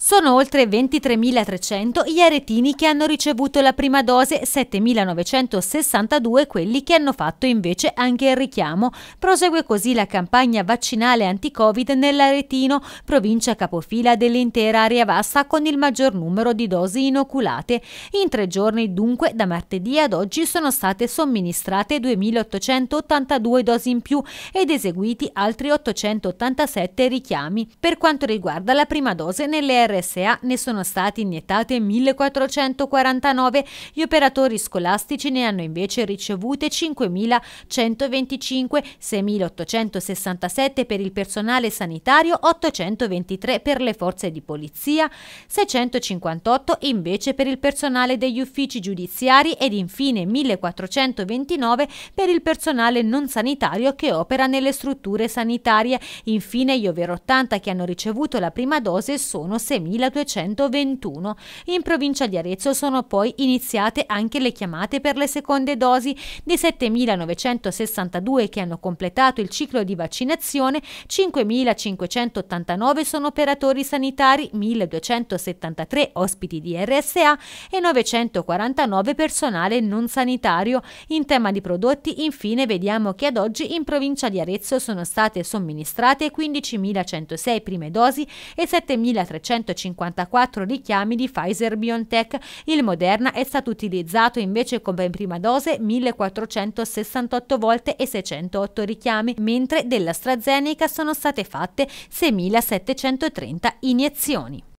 Sono oltre 23.300 gli aretini che hanno ricevuto la prima dose, 7.962 quelli che hanno fatto invece anche il richiamo. Prosegue così la campagna vaccinale anti-Covid nell'Aretino, provincia capofila dell'intera area vasta con il maggior numero di dosi inoculate. In tre giorni dunque, da martedì ad oggi, sono state somministrate 2.882 dosi in più ed eseguiti altri 887 richiami. Per quanto riguarda la prima dose nelle aree RSA ne sono state iniettate 1449, gli operatori scolastici ne hanno invece ricevute 5125, 6867 per il personale sanitario, 823 per le forze di polizia, 658 invece per il personale degli uffici giudiziari ed infine 1429 per il personale non sanitario che opera nelle strutture sanitarie. Infine gli over 80 che hanno ricevuto la prima dose sono 6 3221. In provincia di Arezzo sono poi iniziate anche le chiamate per le seconde dosi. Dei 7.962 che hanno completato il ciclo di vaccinazione, 5.589 sono operatori sanitari, 1.273 ospiti di RSA e 949 personale non sanitario. In tema di prodotti, infine, vediamo che ad oggi in provincia di Arezzo sono state somministrate 15.106 prime dosi e 7.300 154 richiami di Pfizer-BioNTech. Il Moderna è stato utilizzato invece come prima dose 1468 volte e 608 richiami, mentre dell'AstraZeneca sono state fatte 6730 iniezioni.